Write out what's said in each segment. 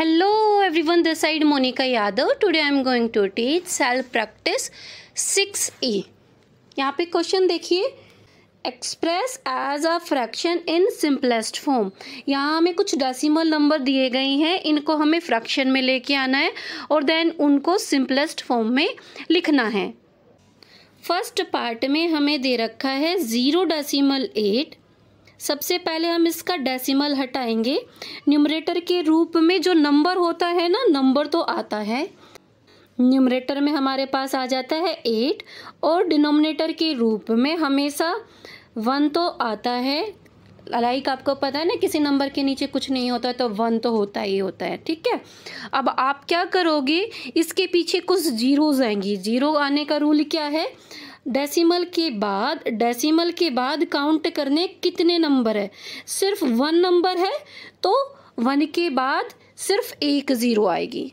hello hello this side Monika Yadav today I am going to teach self practice six A यहाँ पे question देखिए express as a fraction in simplest form यहाँ हमें कुछ decimal number दिए गए हैं इनको हमें फ्रैक्शन में लेके आना है और देन उनको सिंपलेस्ट फॉर्म में लिखना है फर्स्ट पार्ट में हमें दे रखा है ज़ीरो डेसीमल एट सबसे पहले हम इसका डेसिमल हटाएंगे न्यूमरेटर के रूप में जो नंबर होता है ना नंबर तो आता है न्यूमरेटर में हमारे पास आ जाता है एट और डिनोमिनेटर के रूप में हमेशा वन तो आता है लाइक आपको पता है ना किसी नंबर के नीचे कुछ नहीं होता तो वन तो होता ही होता है ठीक है अब आप क्या करोगे इसके पीछे कुछ जीरोज आएंगी जीरो आने का रूल क्या है डेसिमल के बाद डेसिमल के बाद काउंट करने कितने नंबर है सिर्फ वन नंबर है तो वन के बाद सिर्फ एक ज़ीरो आएगी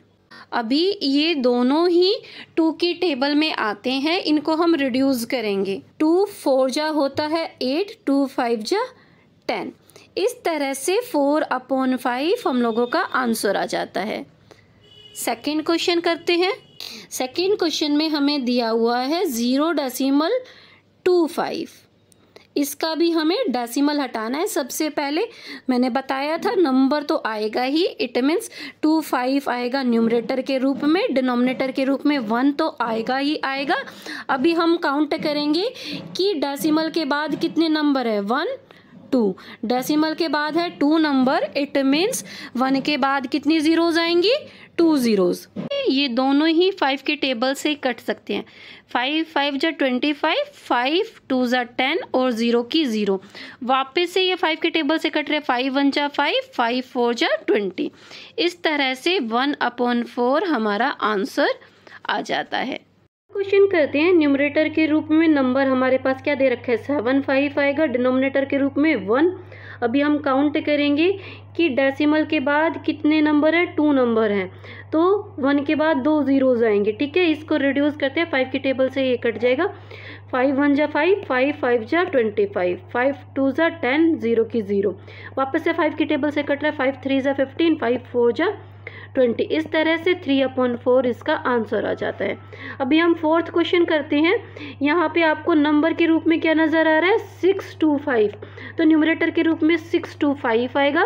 अभी ये दोनों ही टू की टेबल में आते हैं इनको हम रिड्यूस करेंगे टू फोर जा होता है एट टू फाइव जा टेन इस तरह से फोर अपॉन फाइव हम लोगों का आंसर आ जाता है सेकेंड क्वेश्चन करते हैं सेकेंड क्वेश्चन में हमें दिया हुआ है ज़ीरो डेसिमल टू फाइव इसका भी हमें डेसिमल हटाना है सबसे पहले मैंने बताया था नंबर तो आएगा ही इट मीन्स टू फाइव आएगा न्यूमरेटर के रूप में डिनोमिनेटर के रूप में वन तो आएगा ही आएगा अभी हम काउंट करेंगे कि डेसिमल के बाद कितने नंबर है वन टू डेसिमल के बाद है two number it means one के बाद कितनी ज़ीरोज़ आएंगी टू ज़ीरोज़ ये दोनों ही फाइव के टेबल से कट सकते हैं फाइव फाइव जा ट्वेंटी फाइव फाइव टू ज़ा टेन और ज़ीरो की ज़ीरो वापस से ये फाइव के टेबल से कट रहे हैं फाइव वन जा फाइव फाइव फोर जा ट्वेंटी इस तरह से वन अपॉन फोर हमारा आंसर आ जाता है क्वेश्चन करते हैं न्यूमरेटर के रूप में नंबर हमारे पास क्या दे रखा है सेवन फाइव आएगा डिनोमिनेटर के रूप में वन अभी हम काउंट करेंगे कि डेसिमल के बाद कितने नंबर हैं टू नंबर हैं तो वन के बाद दो ज़ीरोज़ आएंगे ठीक है इसको रिड्यूस करते हैं फाइव के टेबल से ये कट जाएगा फाइव वन जा फाइव फाइव फाइव जा ट्वेंटी फाइव फाइव टू ज़ा टेन ज़ीरो की ज़ीरो वापस से फाइव के टेबल से कट रहा है फाइव थ्री ज़ा फिफ्टीन फाइव फोर जा ट्वेंटी इस तरह से थ्री अपॉन फोर इसका आंसर आ जाता है अभी हम फोर्थ क्वेश्चन करते हैं यहाँ पे आपको नंबर के रूप में क्या नज़र आ रहा है सिक्स टू फाइव तो न्यूमरेटर के रूप में सिक्स टू फाइव आएगा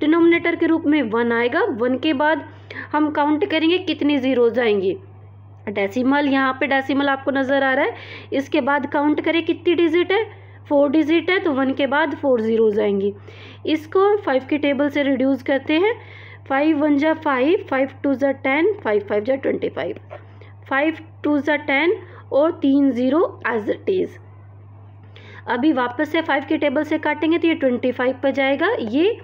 डिनोमिनेटर के रूप में वन आएगा वन के बाद हम काउंट करेंगे कितनी ज़ीरोज जाएंगी डेसीमल यहाँ पर डेसीमल आपको नज़र आ रहा है इसके बाद काउंट करें कितनी डिजिट है फोर डिजिट है तो वन के बाद फोर ज़ीरोज़ आएंगी इसको फाइव के टेबल से रिड्यूस करते हैं फाइव वन ज़ा फाइव फाइव टू ज़ा टेन फाइव फाइव ज़ा ट्वेंटी फाइव फाइव टू ज़ा टेन और तीन ज़ीरो एज इट इज़ अभी वापस से फाइव के टेबल से काटेंगे तो ये ट्वेंटी फाइव पर जाएगा ये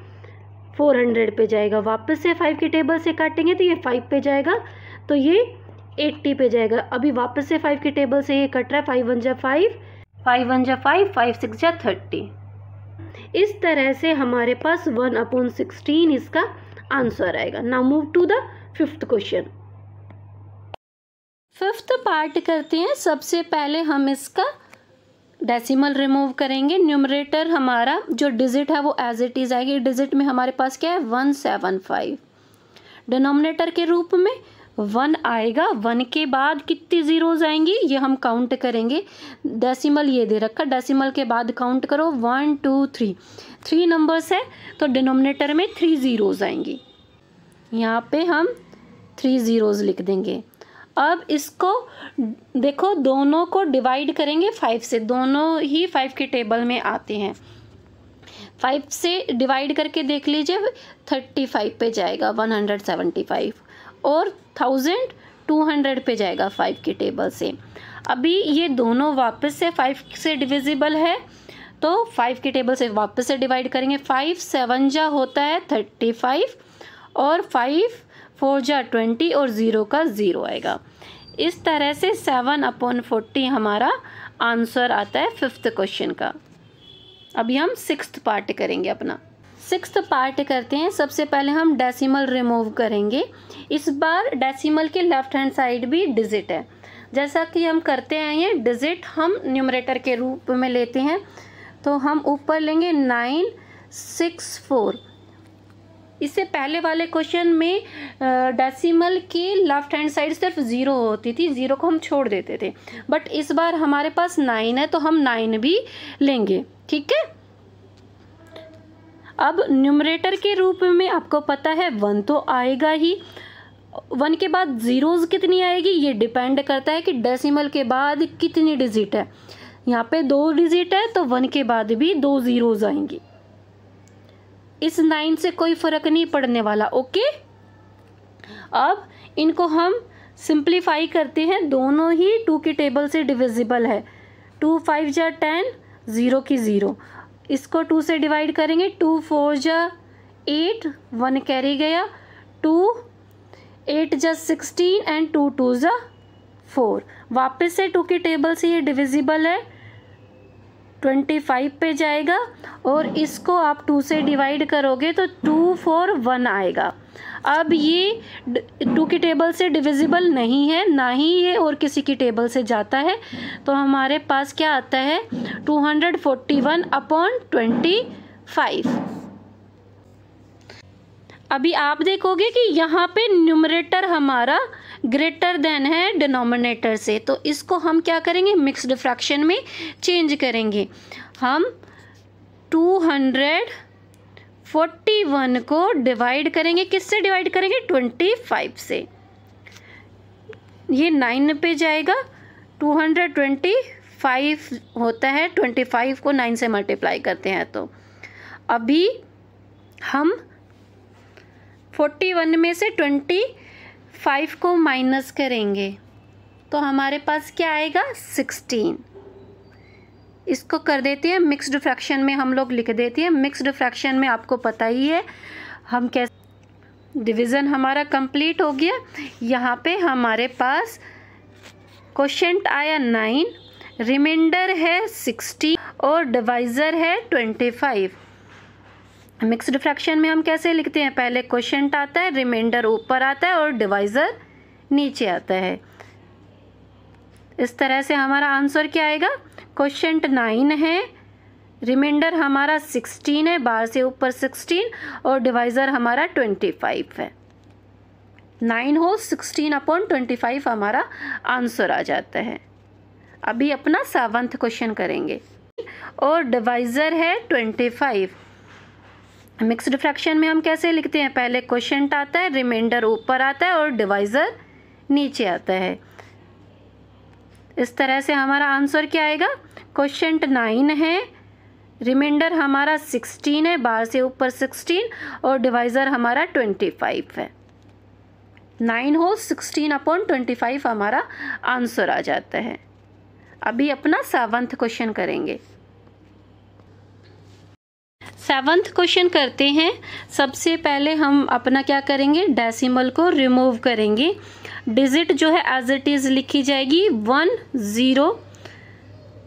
फोर हंड्रेड पे जाएगा वापस से फाइव के टेबल से काटेंगे तो ये फाइव पे जाएगा तो ये एट्टी पे जाएगा अभी वापस से फाइव के टेबल से ये कट रहा है फाइव वन जा फाइव फाइव वन जा फाइव फाइव सिक्स जा थर्टी इस तरह से हमारे पास वन अपॉन सिक्सटीन इसका आंसर आएगा now move to the fifth question fifth part करते हैं सबसे पहले हम इसका डेसिमल रिमूव करेंगे न्यूमरेटर हमारा जो डिजिट है वो एज इट इज़ आएगी डिजिट में हमारे पास क्या है वन सेवन फाइव डिनोमिनेटर के रूप में वन आएगा वन के बाद कितनी ज़ीरोज़ आएंगी ये हम काउंट करेंगे डेसिमल ये दे रखा डेसिमल के बाद काउंट करो one two three three numbers है तो डिनोमिनेटर में थ्री ज़ीरोज़ आएंगी यहाँ पे हम थ्री ज़ीरोज़ लिख देंगे अब इसको देखो दोनों को डिवाइड करेंगे फाइव से दोनों ही फाइव के टेबल में आते हैं फाइव से डिवाइड करके देख लीजिए थर्टी फाइव पे जाएगा वन हंड्रेड सेवेंटी फाइव और थाउजेंड टू हंड्रेड पे जाएगा फाइव के टेबल से अभी ये दोनों वापस से फाइव से डिविजिबल है तो फाइव के टेबल से वापस से डिवाइड करेंगे फाइव सेवन जा होता है थर्टी फाइव और फाइव फोर जा ट्वेंटी और ज़ीरो का ज़ीरो आएगा इस तरह से सेवन अपॉन फोर्टी हमारा आंसर आता है फिफ्थ क्वेश्चन का अभी हम सिक्स पार्ट करेंगे अपना सिक्स पार्ट करते हैं सबसे पहले हम डेसिमल रिमूव करेंगे इस बार डेसिमल के लेफ्ट हैंड साइड भी डिजिट है जैसा कि हम करते आए हैं डिजिट हम न्यूमरेटर के रूप में लेते हैं तो हम ऊपर लेंगे नाइन सिक्स फोर इससे पहले वाले क्वेश्चन में डेसिमल की लेफ्ट हैंड साइड सिर्फ ज़ीरो होती थी ज़ीरो को हम छोड़ देते थे बट इस बार हमारे पास नाइन है तो हम नाइन भी लेंगे ठीक है अब न्यूमरेटर के रूप में आपको पता है वन तो आएगा ही वन के बाद ज़ीरोज़ कितनी आएगी ये डिपेंड करता है कि डेसिमल के बाद कितनी डिजिट है यहाँ पे दो डिजिट है तो वन के बाद भी दो ज़ीरोज़ आएंगी इस नाइन से कोई फ़र्क नहीं पड़ने वाला ओके अब इनको हम सिंप्लीफाई करते हैं दोनों ही टू के टेबल से डिविजिबल है टू फाइव जै टेन ज़ीरो की ज़ीरो इसको टू से डिवाइड करेंगे टू फोर जा एट वन कैरी गया टू एट जा सिक्सटीन एंड टू टू जा फोर वापस से टू की टेबल से ये डिविजिबल है ट्वेंटी फाइव पे जाएगा और इसको आप टू से डिवाइड करोगे तो टू फोर वन आएगा अब ये टू की टेबल से डिविजिबल नहीं है ना ही ये और किसी की टेबल से जाता है तो हमारे पास क्या आता है two hundred forty one upon twenty अभी आप देखोगे कि यहाँ पे न्यूमरेटर हमारा ग्रेटर देन है डिनोमिनेटर से तो इसको हम क्या करेंगे मिक्सड फ्रैक्शन में चेंज करेंगे हम 200 फोर्टी वन को डिवाइड करेंगे किससे डिवाइड करेंगे ट्वेंटी फाइव से ये नाइन पे जाएगा टू हंड्रेड ट्वेंटी फाइव होता है ट्वेंटी फाइव को नाइन से मल्टीप्लाई करते हैं तो अभी हम फोर्टी वन में से ट्वेंटी फाइव को माइनस करेंगे तो हमारे पास क्या आएगा सिक्सटीन इसको कर देते हैं मिक्सड फ्रैक्शन में हम लोग लिख देते हैं मिक्सड फ्रैक्शन में आपको पता ही है हम कैसे डिवीज़न हमारा कंप्लीट हो गया यहाँ पे हमारे पास क्वेश्चन आया नाइन रिमाइंडर है सिक्सटी और डिवाइज़र है ट्वेंटी फाइव मिक्सड फ्रैक्शन में हम कैसे लिखते हैं पहले क्वेश्चन आता है रिमाइंडर ऊपर आता है और डिवाइज़र नीचे आता है इस तरह से हमारा आंसर क्या आएगा क्वेश्चन नाइन है रिमाइंडर हमारा सिक्सटीन है बार से ऊपर सिक्सटीन और डिवाइज़र हमारा ट्वेंटी फाइव है नाइन हो सिक्सटीन अपॉन ट्वेंटी फाइव हमारा आंसर आ जाता है अभी अपना सेवंथ क्वेश्चन करेंगे और डिवाइज़र है ट्वेंटी फाइव मिक्सड फ्रैक्शन में हम कैसे लिखते हैं पहले क्वेश्चन आता है रिमाइंडर ऊपर आता है और डिवाइज़र नीचे आता है इस तरह से हमारा आंसर क्या आएगा क्वेश्चन नाइन है रिमाइंडर हमारा सिक्सटीन है बार से ऊपर सिक्सटीन और डिवाइज़र हमारा ट्वेंटी फाइव है नाइन हो सिक्सटीन अपॉन ट्वेंटी फाइव हमारा आंसर आ जाता है अभी अपना सेवन्थ क्वेश्चन करेंगे सेवन्थ क्वेश्चन करते हैं सबसे पहले हम अपना क्या करेंगे डेसिमल को रिमूव करेंगे डिजिट जो है एज इट इज़ लिखी जाएगी one zero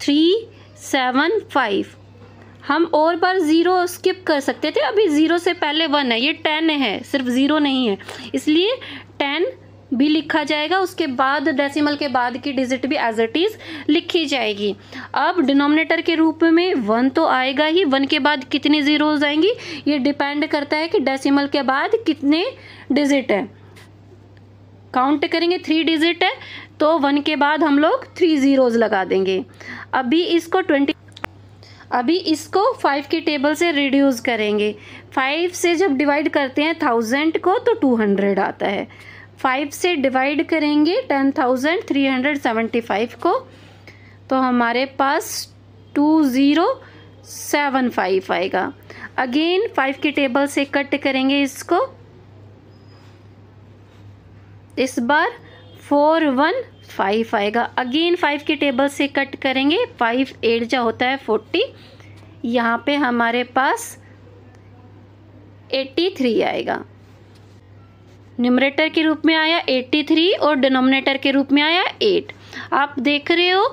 three seven five हम और बार ज़ीरो स्किप कर सकते थे अभी ज़ीरो से पहले वन है ये टेन है सिर्फ ज़ीरो नहीं है इसलिए टेन भी लिखा जाएगा उसके बाद डेसिमल के बाद की डिजिट भी एज इट इज़ लिखी जाएगी अब डिनोमिनेटर के रूप में वन तो आएगा ही वन के बाद कितनी ज़ीरोज आएंगी ये डिपेंड करता है कि डेसिमल के बाद कितने डिजिट है काउंट करेंगे थ्री डिजिट है तो वन के बाद हम लोग थ्री ज़ीरोज़ लगा देंगे अभी इसको ट्वेंटी अभी इसको फाइव के टेबल से रिड्यूस करेंगे फाइव से जब डिवाइड करते हैं थाउजेंड को तो टू हंड्रेड आता है फाइव से डिवाइड करेंगे ten thousand three hundred seventy five को तो हमारे पास टू ज़ीरो सेवन फाइव आएगा अगेन फाइव के टेबल से कट करेंगे इसको इस बार फोर वन फाइव आएगा अगेन फाइव के टेबल से कट करेंगे फाइव एट जा होता है फोर्टी यहाँ पे हमारे पास एट्टी थ्री आएगा न्यूमरेटर के रूप में आया एट्टी थ्री और डिनोमिनेटर के रूप में आया एट आप देख रहे हो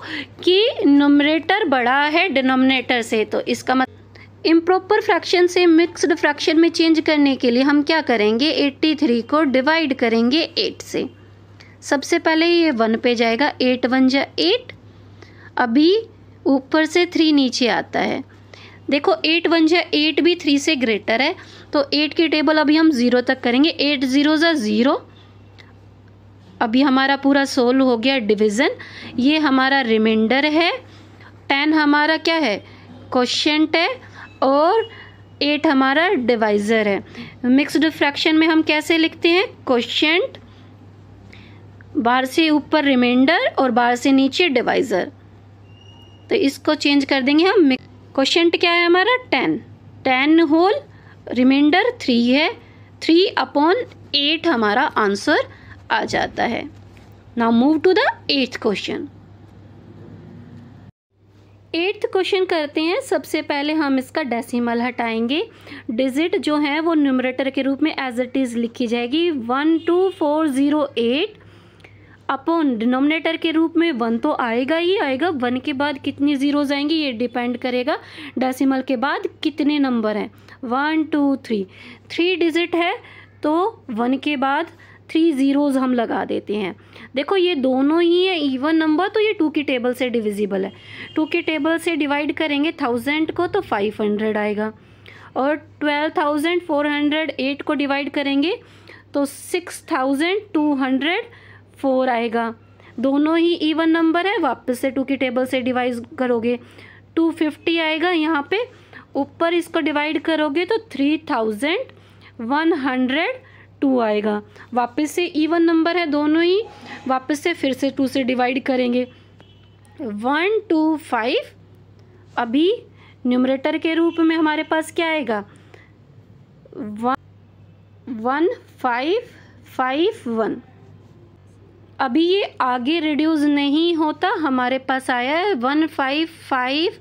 कि न्यूमरेटर बड़ा है डिनोमिनेटर से तो इसका मतलब इम्प्रॉपर फ्रैक्शन से मिक्सड फ्रैक्शन में चेंज करने के लिए हम क्या करेंगे 83 को डिवाइड करेंगे 8 से सबसे पहले ये वन पे जाएगा एट वन जा एट अभी ऊपर से थ्री नीचे आता है देखो एट वन जा एट भी थ्री से ग्रेटर है तो एट की टेबल अभी हम ज़ीरो तक करेंगे एट ज़ीरो ज़ा ज़ीरो अभी हमारा पूरा सोल्व हो गया डिवीज़न ये हमारा रिमाइंडर है टेन हमारा क्या है क्वेश्चन है और एट हमारा डिवाइज़र है मिक्स डिफ्रैक्शन में हम कैसे लिखते हैं क्वेश्चन बार से ऊपर रिमाइंडर और बार से नीचे डिवाइज़र तो इसको चेंज कर देंगे हम क्वेश्चन क्या है हमारा ten ten whole remainder three है थ्री अपॉन एट हमारा आंसर आ जाता है now move to the eighth question eighth question करते हैं सबसे पहले हम इसका डेसिमल हटाएंगे डिजिट जो है वो न्यूमरेटर के रूप में एज इट इज़ लिखी जाएगी one two four zero eight upon denominator के रूप में वन तो आएगा ही आएगा वन के बाद कितनी ज़ीरोज़ आएंगी ये डिपेंड करेगा डेसिमल के बाद कितने नंबर हैं one two three three digit है तो वन के बाद थ्री ज़ीरोज़ हम लगा देते हैं देखो ये दोनों ही है इवन नंबर तो ये टू की टेबल से डिविजिबल है टू की टेबल से डिवाइड करेंगे थाउजेंड को तो फाइव हंड्रेड आएगा और twelve thousand four hundred eight को डिवाइड करेंगे तो six thousand two hundred four आएगा दोनों ही इवन नंबर है वापस से टू की टेबल से डिवाइड करोगे टू फिफ्टी आएगा यहाँ पे ऊपर इसको डिवाइड करोगे तो three thousand one hundred two आएगा वापस से इवन नंबर है दोनों ही वापस से फिर से टू से डिवाइड करेंगे वन टू फाइव अभी न्यूमरेटर के रूप में हमारे पास क्या आएगा one one five five one अभी ये आगे रिड्यूस नहीं होता हमारे पास आया है one five five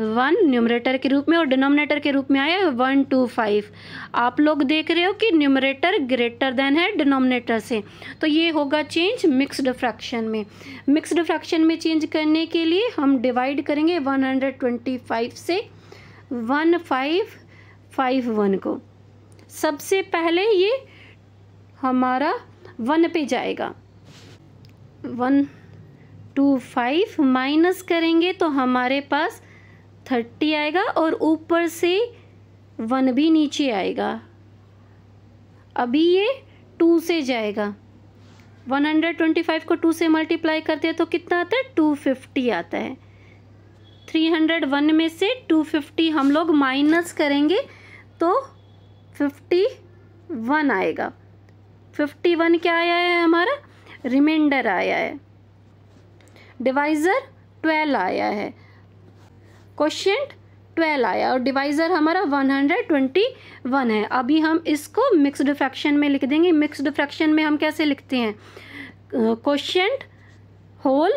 one numerator के रूप में और डिनोमिनेटर के रूप में आया है वन टू फाइव आप लोग देख रहे हो कि न्यूमरेटर ग्रेटर देन है डिनोमिनेटर से तो ये होगा चेंज मिक्सड फ्रैक्शन में मिक्सड फ्रैक्शन में चेंज करने के लिए हम डिवाइड करेंगे वन हंड्रेड ट्वेंटी फाइव से वन फाइव फाइव वन को सबसे पहले ये हमारा वन पे जाएगा वन टू फाइव माइनस करेंगे तो हमारे पास थर्टी आएगा और ऊपर से वन भी नीचे आएगा अभी ये टू से जाएगा वन हंड्रेड ट्वेंटी फाइव को टू से मल्टीप्लाई करते हैं तो कितना आता है टू फिफ्टी आता है थ्री हंड्रेड वन में से टू फिफ्टी हम लोग माइनस करेंगे तो फिफ्टी वन आएगा फिफ्टी वन क्या आया है हमारा रिमाइंडर आया है डिवाइज़र ट्वेल्व आया है क्वेश्चन ट्वेल्व आया और डिवाइज़र हमारा वन हंड्रेड ट्वेंटी वन है अभी हम इसको मिक्सड फ्रैक्शन में लिख देंगे मिक्सड फ्रैक्शन में हम कैसे लिखते हैं क्वेश्चन होल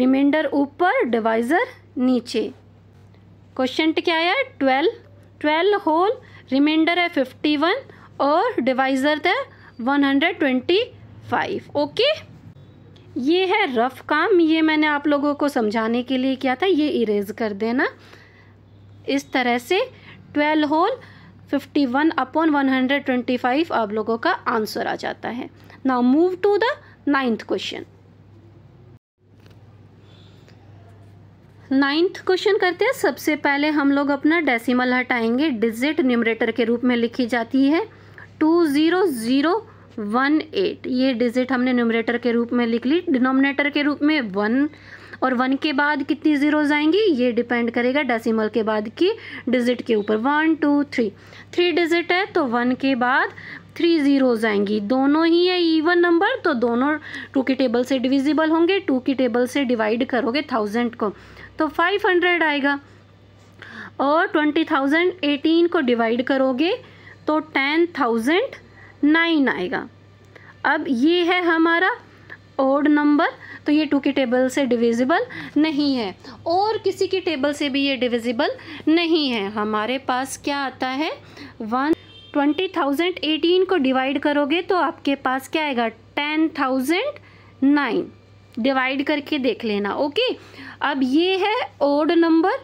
रिमाइंडर ऊपर डिवाइज़र नीचे क्वेश्चन क्या आया ट्वेल्व ट्वेल्व होल रिमाइंडर है फिफ्टी वन और डिवाइज़र था one hundred twenty five okay ये है रफ़ काम ये मैंने आप लोगों को समझाने के लिए किया था ये इरेज कर देना इस तरह से twelve whole fifty one upon one hundred twenty five आप लोगों का आंसर आ जाता है now move to the ninth question ninth question करते हैं सबसे पहले हम लोग अपना डेसिमल हटाएंगे डिजिट न्यूमरेटर के रूप में लिखी जाती है two zero zero one eight ये डिजिट हमने न्यूमरेटर के रूप में लिख ली डिनोमिनेटर के रूप में वन और वन के बाद कितनी ज़ीरोज आएंगी ये डिपेंड करेगा डेसिमल के बाद की डिजिट के ऊपर one two three three digit है तो वन के बाद थ्री ज़ीरोज आएंगी दोनों ही है इवन नंबर तो दोनों टू की टेबल से डिविजिबल होंगे टू की टेबल से डिवाइड करोगे थाउजेंड को तो फाइव हंड्रेड आएगा और ट्वेंटी थाउजेंड एटीन को डिवाइड करोगे तो टेन थाउजेंड नाइन आएगा अब ये है हमारा ओड नंबर तो ये टू के टेबल से डिविजिबल नहीं है और किसी के टेबल से भी ये डिविजिबल नहीं है हमारे पास क्या आता है वन ट्वेंटी थाउजेंड एटीन को डिवाइड करोगे तो आपके पास क्या आएगा टेन थाउजेंड नाइन डिवाइड करके देख लेना ओके अब ये है ओड नंबर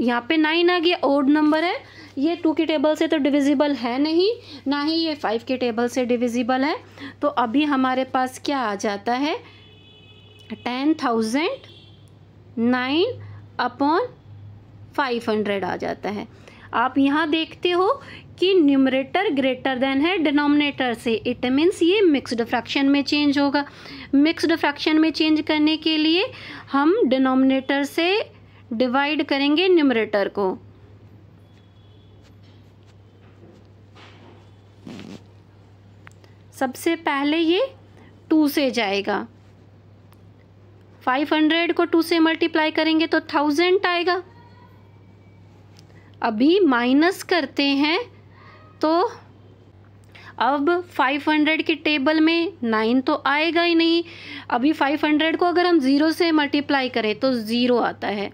यहाँ पे नाइन आ गया ओड नंबर है ये टू के टेबल से तो डिविजिबल है नहीं ना ही ये फाइव के टेबल से डिविजिबल है तो अभी हमारे पास क्या आ जाता है ten thousand nine upon five hundred आ जाता है आप यहाँ देखते हो कि न्यूमरेटर ग्रेटर देन है डिनोमिनेटर से इट मीन्स ये मिक्सड फ्रैक्शन में चेंज होगा मिक्सड फ्रैक्शन में चेंज करने के लिए हम डिनोमिनेटर से डिवाइड करेंगे न्यूमरेटर को सबसे पहले ये टू से जाएगा फाइव हंड्रेड को टू से मल्टीप्लाई करेंगे तो थाउजेंड आएगा अभी माइनस करते हैं तो अब 500 के टेबल में नाइन तो आएगा ही नहीं अभी 500 को अगर हम ज़ीरो से मल्टीप्लाई करें तो ज़ीरो आता है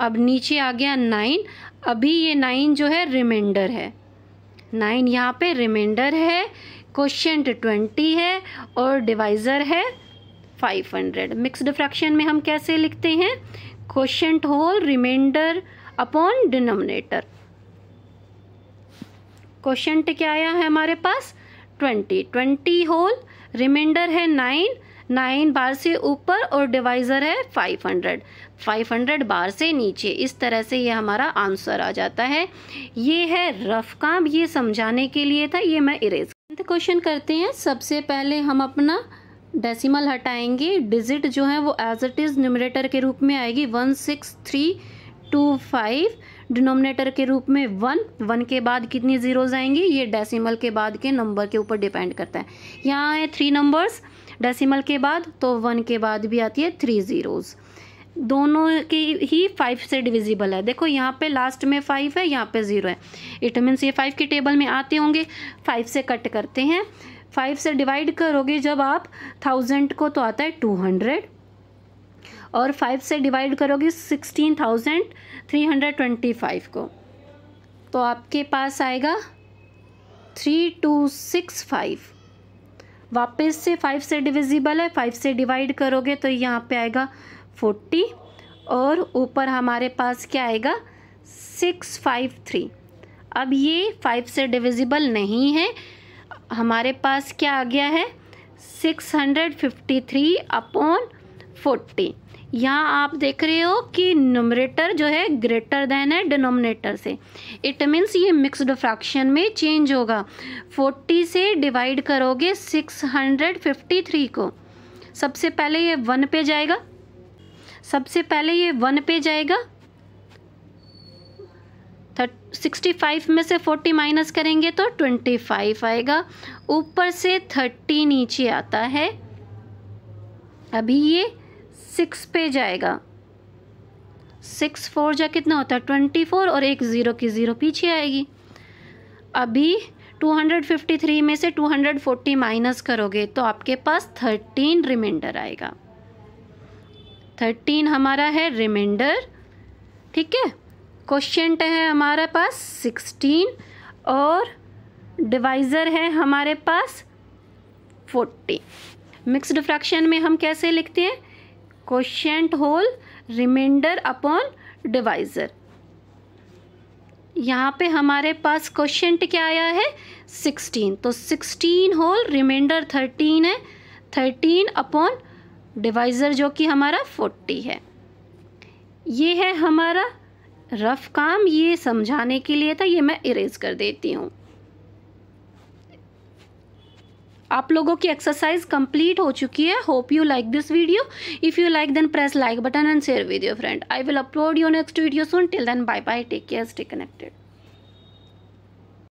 अब नीचे आ गया नाइन अभी ये नाइन जो है रिमाइंडर है नाइन यहाँ पे रिमाइंडर है क्वेश्चन ट्वेंटी है और डिवाइज़र है फाइव हंड्रेड मिक्स डिफ्रैक्शन में हम कैसे लिखते हैं question whole remainder upon denominator question क्या आया है हमारे पास ट्वेंटी ट्वेंटी होल रिमाइंडर है नाइन नाइन बार से ऊपर और डिवाइज़र है five hundred five hundred bar से नीचे इस तरह से ये हमारा आंसर आ जाता है ये है रफ काम ये समझाने के लिए था ये मैं इरेज क्वेश्चन करते हैं सबसे पहले हम अपना डेसिमल हटाएंगे डिजिट जो है वो एज इट इज़ न्यूमरेटर के रूप में आएगी one six three two five denominator के रूप में वन वन के बाद कितनी ज़ीरोज़ आएंगी ये डेसिमल के बाद के नंबर के ऊपर डिपेंड करता है यहाँ है थ्री नंबर्स डेसिमल के बाद तो वन के बाद भी आती है थ्री ज़ीरोज़ दोनों की ही फाइव से डिविजिबल है देखो यहाँ पे लास्ट में फाइव है यहाँ पे ज़ीरो है इट मीन्स ये फाइव के टेबल में आते होंगे फाइव से कट करते हैं फाइव से डिवाइड करोगे जब आप थाउजेंड को तो आता है टू हंड्रेड और फाइव से डिवाइड करोगे sixteen thousand three hundred twenty five को तो आपके पास आएगा थ्री टू सिक्स फाइव वापस से फाइव से डिविजिबल है फाइव से डिवाइड करोगे तो यहाँ पे आएगा फोर्टी और ऊपर हमारे पास क्या आएगा सिक्स फाइव थ्री अब ये फाइव से डिविजिबल नहीं है हमारे पास क्या आ गया है six hundred fifty three upon forty यहाँ आप देख रहे हो कि नोमरेटर जो है ग्रेटर देन है डिनोमिनेटर से इट मीन्स ये मिक्सड फ्रैक्शन में चेंज होगा फोर्टी से डिवाइड करोगे सिक्स हंड्रेड फिफ्टी थ्री को सबसे पहले ये वन पे जाएगा सबसे पहले ये वन पे जाएगा थर्ट सिक्सटी फाइव में से फोर्टी माइनस करेंगे तो ट्वेंटी फाइव आएगा ऊपर से थर्टी नीचे आता है अभी ये सिक्स पे जाएगा सिक्स फोर जा कितना होता है ट्वेंटी फोर और एक ज़ीरो की ज़ीरो पीछे आएगी अभी टू हंड्रेड फिफ्टी थ्री में से टू हंड्रेड फोर्टी माइनस करोगे तो आपके पास थर्टीन रिमाइंडर आएगा थर्टीन हमारा है रिमाइंडर ठीक है क्वेश्चन है हमारे पास सिक्सटीन और डिवाइज़र है हमारे पास फोर्टी मिक्सड फ्रैक्शन में हम कैसे लिखते हैं question whole remainder upon divisor यहाँ पे हमारे पास क्वेश्चन क्या आया है सिक्सटीन तो सिक्सटीन होल रिमाइंडर थर्टीन है थर्टीन अपॉन डिवाइज़र जो कि हमारा फोर्टी है ये है हमारा रफ काम ये समझाने के लिए था ये मैं इरेज कर देती हूँ आप लोगों की एक्सरसाइज कंप्लीट हो चुकी है hope you like this video if you like then press like button and share with your friend I will upload your next video soon till then bye bye take care stay connected